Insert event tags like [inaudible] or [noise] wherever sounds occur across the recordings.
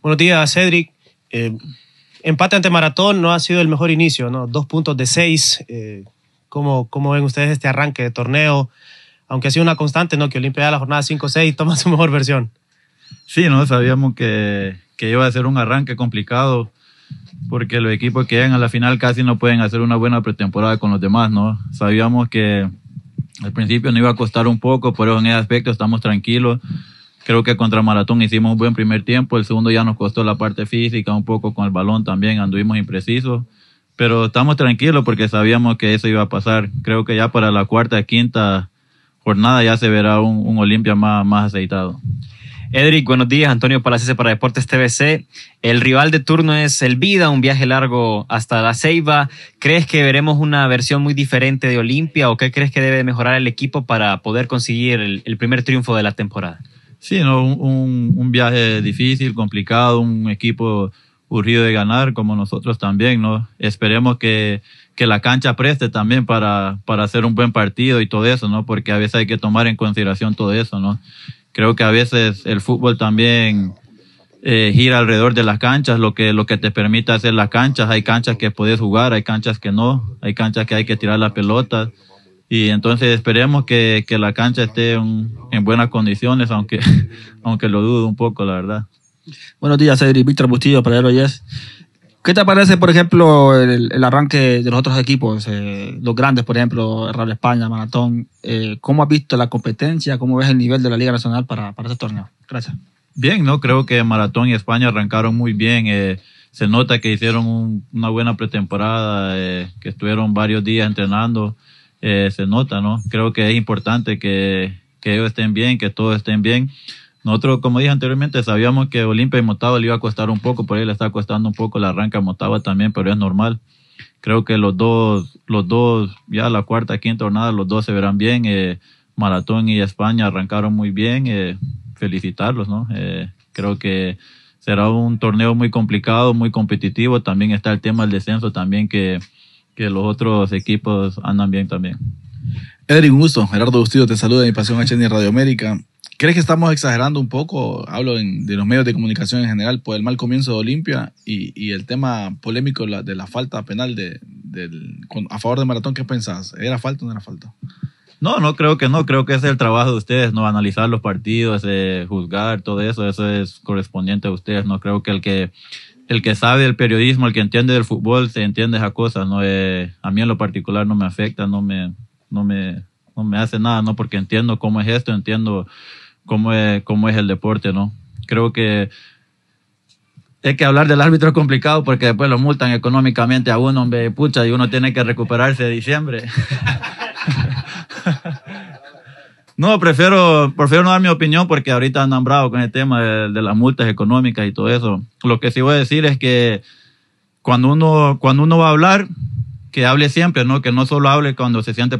Buenos días, Cedric. Eh, empate ante Maratón no ha sido el mejor inicio, ¿no? Dos puntos de seis. Eh, ¿cómo, ¿Cómo ven ustedes este arranque de torneo? Aunque ha sido una constante, ¿no? Que Olimpia la jornada 5-6 toma su mejor versión. Sí, ¿no? Sabíamos que, que iba a ser un arranque complicado porque los equipos que llegan a la final casi no pueden hacer una buena pretemporada con los demás, ¿no? Sabíamos que al principio nos iba a costar un poco, pero en ese aspecto estamos tranquilos. Creo que contra Maratón hicimos un buen primer tiempo, el segundo ya nos costó la parte física, un poco con el balón también, anduvimos imprecisos, pero estamos tranquilos porque sabíamos que eso iba a pasar. Creo que ya para la cuarta, quinta jornada ya se verá un, Olimpia más, más aceitado. Edric, buenos días. Antonio Palacios para Deportes TVC. El rival de turno es el Vida, un viaje largo hasta la Ceiba. ¿Crees que veremos una versión muy diferente de Olimpia o qué crees que debe mejorar el equipo para poder conseguir el primer triunfo de la temporada? Sí, ¿no? un, un, viaje difícil, complicado, un equipo urgido de ganar como nosotros también. ¿no? Esperemos que, la cancha preste también para, hacer un buen partido y todo eso, ¿no? porque a veces hay que tomar en consideración todo eso. ¿no? Creo que a veces el fútbol también eh, gira alrededor de las canchas, lo que, lo que te permite hacer las canchas. Hay canchas que puedes jugar, hay canchas que no, hay canchas que hay que tirar la pelota y entonces esperemos que, la cancha esté en, buenas condiciones, aunque, [laughs] aunque lo dudo un poco, la verdad. Buenos días, Cedric. Víctor Bustillo, para es ¿Qué te parece, por ejemplo, el, arranque de los otros equipos, eh, los grandes, por ejemplo, Real España, Maratón? Eh, ¿Cómo has visto la competencia? ¿Cómo ves el nivel de la Liga Nacional para, este torneo? Gracias. Bien, no creo que Maratón y España arrancaron muy bien. Eh, se nota que hicieron una buena pretemporada, que estuvieron varios días entrenando. Eh, se nota, ¿no? Creo que es importante que, ellos estén bien, que todos estén bien. Nosotros, como dije anteriormente, sabíamos que Olimpia y Motaba le iba a costar un poco, por ahí le está costando un poco la arranca a también, pero es normal. Creo que los dos, los dos, ya la cuarta, quinta jornada, los dos se verán bien. Eh, Maratón y España arrancaron muy bien. Eh, felicitarlos, ¿no? creo que será un torneo muy complicado, muy competitivo. También está el tema del descenso, también que que los otros equipos andan bien también. Edwin, un gusto. Gerardo Bustillo te saluda mi Pasión HN Radio América. ¿Crees que estamos exagerando un poco? Hablo de los medios de comunicación en general por el mal comienzo de Olimpia y, el tema polémico de la falta penal de, a favor de Maratón. ¿Qué pensás? ¿Era falta o no era falta? No, no creo que no. Creo que es el trabajo de ustedes, no analizar los partidos, eh, juzgar todo eso. Eso es correspondiente a ustedes. No creo que el que el que sabe del periodismo, el que entiende del fútbol, se entiende esas cosas. ¿no? Eh, a mí en lo particular no me afecta, no me, no me, me hace nada, ¿no? porque entiendo cómo es esto, entiendo cómo es, cómo es el deporte. ¿no? Creo que es que hablar del árbitro es complicado porque después lo multan económicamente a uno, hombre, pucha, y uno tiene que recuperarse de diciembre. [laughs] No, prefiero, no dar mi opinión porque ahorita han bravos con el tema de, las multas económicas y todo eso. Lo que sí voy a decir es que cuando uno, cuando uno va a hablar, que hable siempre, ¿no? Que no solo hable cuando se siente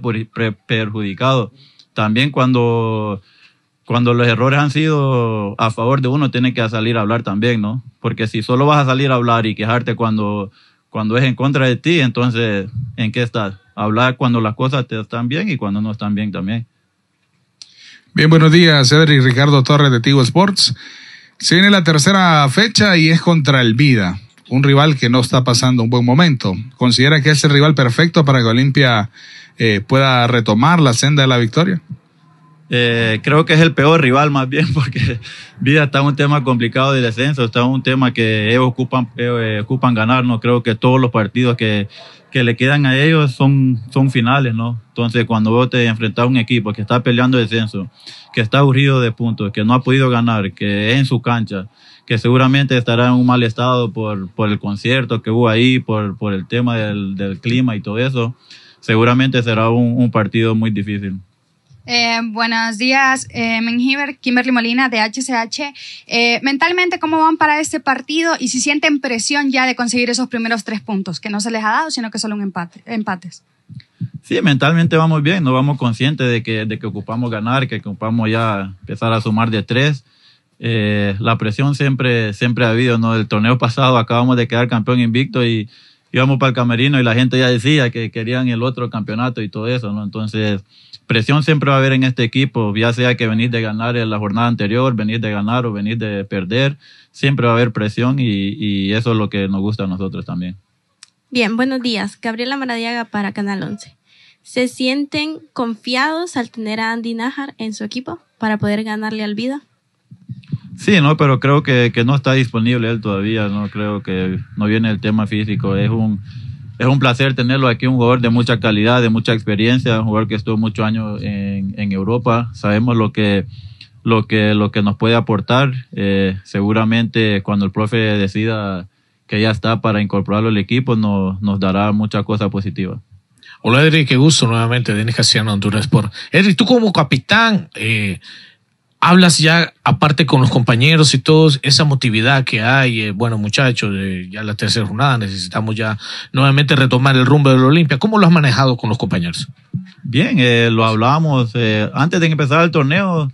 perjudicado. También cuando, cuando los errores han sido a favor de uno, tiene que salir a hablar también, ¿no? Porque si solo vas a salir a hablar y quejarte cuando, cuando es en contra de ti, entonces, ¿en qué estás? Hablar cuando las cosas te están bien y cuando no están bien también. Bien, buenos días, Cedric Ricardo Torres de Tigo Sports. Se viene la tercera fecha y es contra el Vida, un rival que no está pasando un buen momento. ¿Considera que es el rival perfecto para que Olimpia eh, pueda retomar la senda de la victoria? Eh, creo que es el peor rival más bien [laughs] porque Vida está un tema complicado de descenso, está un tema que ellos ocupan, eh, ocupan ganar, ¿no? Creo que todos los partidos que, que le quedan a ellos son, son finales, ¿no? Entonces cuando vos te enfrentas a un equipo que está peleando descenso, que está aburrido de puntos, que no ha podido ganar, que es en su cancha, que seguramente estará en un mal estado por, el concierto que hubo ahí, por, el tema del, clima y todo eso, seguramente será un partido muy difícil. Eh, buenos días, eh, Kimberly Molina de HCH. Eh, mentalmente, ¿cómo van para este partido y si sienten presión ya de conseguir esos primeros tres puntos, que no se les ha dado, sino que solo un empate, empates? Sí, mentalmente vamos bien, no vamos conscientes de que, de que ocupamos ganar, que ocupamos ya empezar a sumar de tres. Eh, la presión siempre, siempre ha habido, ¿no? El torneo pasado acabamos de quedar campeón invicto y íbamos para el camerino y la gente ya decía que querían el otro campeonato y todo eso, ¿no? Entonces presión siempre va a haber en este equipo, ya sea que venís de ganar en la jornada anterior, venís de ganar o venís de perder, siempre va a haber presión y, y eso es lo que nos gusta a nosotros también. Bien, buenos días. Gabriela Maradiaga para Canal 11. ¿Se sienten confiados al tener a Andy Najar en su equipo para poder ganarle al Vida? Sí, no, pero creo que, que no está disponible él todavía, no creo que no viene el tema físico, es un es un placer tenerlo aquí, un jugador de mucha calidad, de mucha experiencia, un jugador que estuvo muchos años en, Europa. Sabemos lo que, lo, que, lo que nos puede aportar. Eh, seguramente cuando el profe decida que ya está para incorporarlo al equipo, nos dará mucha cosa positiva. Hola Edric, qué gusto nuevamente, Denis Casiano, Honduras por Edric, tú como capitán, eh, hablas ya aparte con los compañeros y todos esa motividad que hay, eh, bueno muchachos, eh, ya la tercera jornada necesitamos ya nuevamente retomar el rumbo de la Olimpia. ¿Cómo lo has manejado con los compañeros? Bien, eh, lo hablamos antes de empezar el torneo,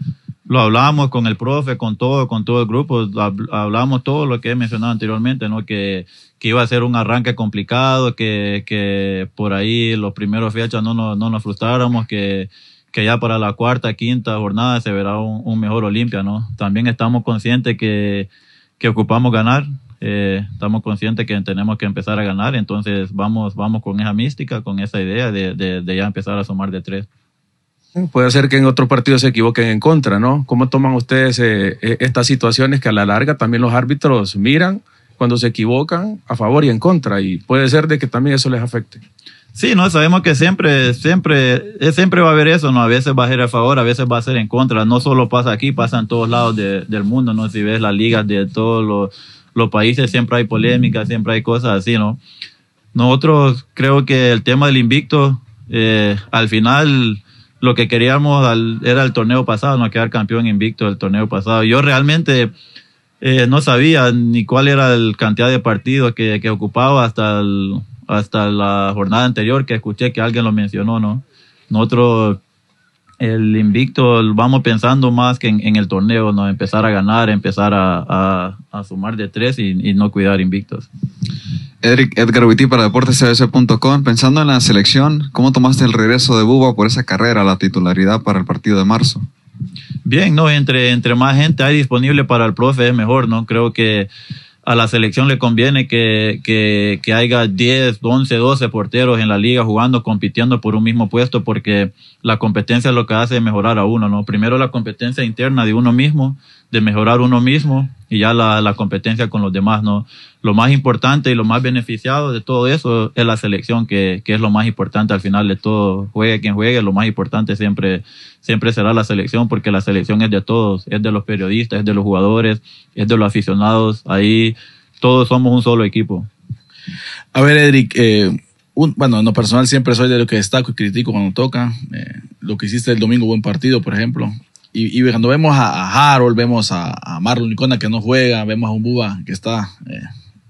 lo hablamos con el profe, con todo, con todo el grupo, Hablamos todo lo que he mencionado anteriormente, ¿no? Que, iba a ser un arranque complicado, que, que por ahí los primeros fechas no nos frustráramos, que que ya para la cuarta, quinta jornada se verá un, mejor Olimpia, ¿no? También estamos conscientes que, ocupamos ganar, eh, estamos conscientes que tenemos que empezar a ganar, entonces vamos, vamos con esa mística, con esa idea de, ya empezar a sumar de tres. Puede ser que en otro partido se equivoquen en contra, ¿no? ¿Cómo toman ustedes eh, eh, estas situaciones que a la larga también los árbitros miran cuando se equivocan a favor y en contra? Y puede ser de que también eso les afecte. Sí, no, sabemos que siempre, siempre, eh, siempre va a haber eso, ¿no? A veces va a ser a favor, a veces va a ser en contra. No solo pasa aquí, pasa en todos lados del mundo, ¿no? Si ves las ligas de todos los, países, siempre hay polémicas, siempre hay cosas así, ¿no? Nosotros creo que el tema del invicto, eh, al final, lo que queríamos era el torneo pasado, no quedar campeón invicto del torneo pasado. Yo realmente eh, no sabía ni cuál era la cantidad de partidos que, que ocupaba hasta el hasta la jornada anterior que escuché que alguien lo mencionó, ¿no? Nosotros, el invicto, vamos pensando más que en, el torneo, ¿no? Empezar a ganar, empezar a, sumar de tres y, no cuidar invictos. Eric Edgar Witty para deportescbc.com. Pensando en la selección, ¿cómo tomaste el regreso de Bubba por esa carrera, la titularidad para el partido de marzo? Bien, ¿no? Entre, entre más gente hay disponible para el profe es mejor, ¿no? Creo que a la selección le conviene que, que, que, haya 10, 11, 12 porteros en la liga jugando, compitiendo por un mismo puesto, porque la competencia es lo que hace mejorar a uno, ¿no? Primero la competencia interna de uno mismo, de mejorar uno mismo, y ya la, la competencia con los demás, ¿no? lo más importante y lo más beneficiado de todo eso es la selección, que, que, es lo más importante al final de todo. Juegue quien juegue, lo más importante siempre, siempre será la selección, porque la selección es de todos, es de los periodistas, es de los jugadores, es de los aficionados. Ahí todos somos un solo equipo. A ver, Edric, eh, un, bueno, en lo personal siempre soy de lo que destaco y critico cuando toca. Eh, lo que hiciste el domingo, buen partido, por ejemplo. Y, y cuando vemos a, a Harold, vemos a, a Marlon Icona que no juega, vemos a un Buba que está eh,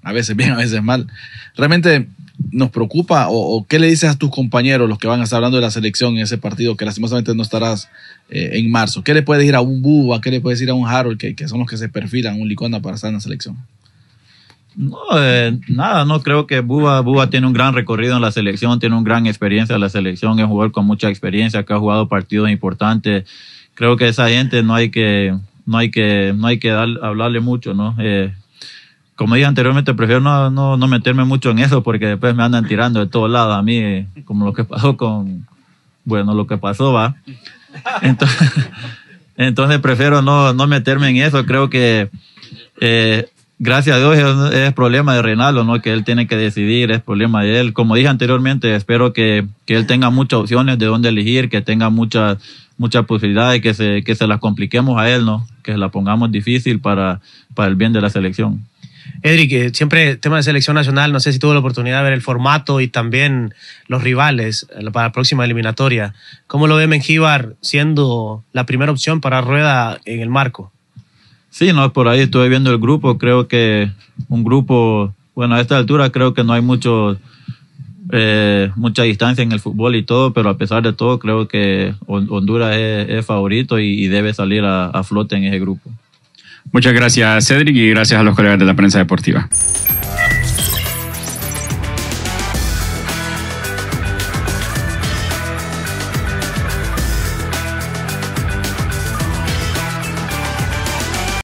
a veces bien, a veces mal. Realmente nos preocupa o, qué le dices a tus compañeros, los que van a estar hablando de la selección en ese partido, que lastimosamente no estarás eh, en marzo. ¿Qué le puedes decir a un Buba, qué le puedes decir a un Harold, que, que son los que se perfilan, un Licona para estar en la selección? No, eh, nada, no creo que Buba, Buba tiene un gran recorrido en la selección, tiene una gran experiencia en la selección, es jugador con mucha experiencia, que ha jugado partidos importantes. Creo que esa gente no hay que, no hay que, no hay que hablarle mucho, ¿no? Eh, como dije anteriormente, prefiero no, no, meterme mucho en eso porque después me andan tirando de todos lados a mí, eh, como lo que pasó con, bueno, lo que pasó va. Entonces, [laughs] entonces prefiero no, meterme en eso. Creo que, eh, gracias a Dios, es, problema de Reinaldo, ¿no? Que él tiene que decidir, es problema de él. Como dije anteriormente, espero que, él tenga muchas opciones de dónde elegir, que tenga muchas muchas posibilidades, que se, que se las compliquemos a él, ¿no? Que se las pongamos difícil para, para el bien de la selección. Edric, siempre tema de selección nacional, no sé si tuvo la oportunidad de ver el formato y también los rivales eh, para la próxima eliminatoria. ¿Cómo lo ve Mengíbar siendo la primera opción para Rueda en el marco? Sí, no, por ahí estuve viendo el grupo, creo que un grupo, bueno, a esta altura creo que no hay mucho, eh, mucha distancia en el fútbol y todo, pero a pesar de todo creo que Honduras es, favorito y, debe salir a flote en ese grupo. Muchas gracias, Cedric, y gracias a los colegas de la prensa deportiva.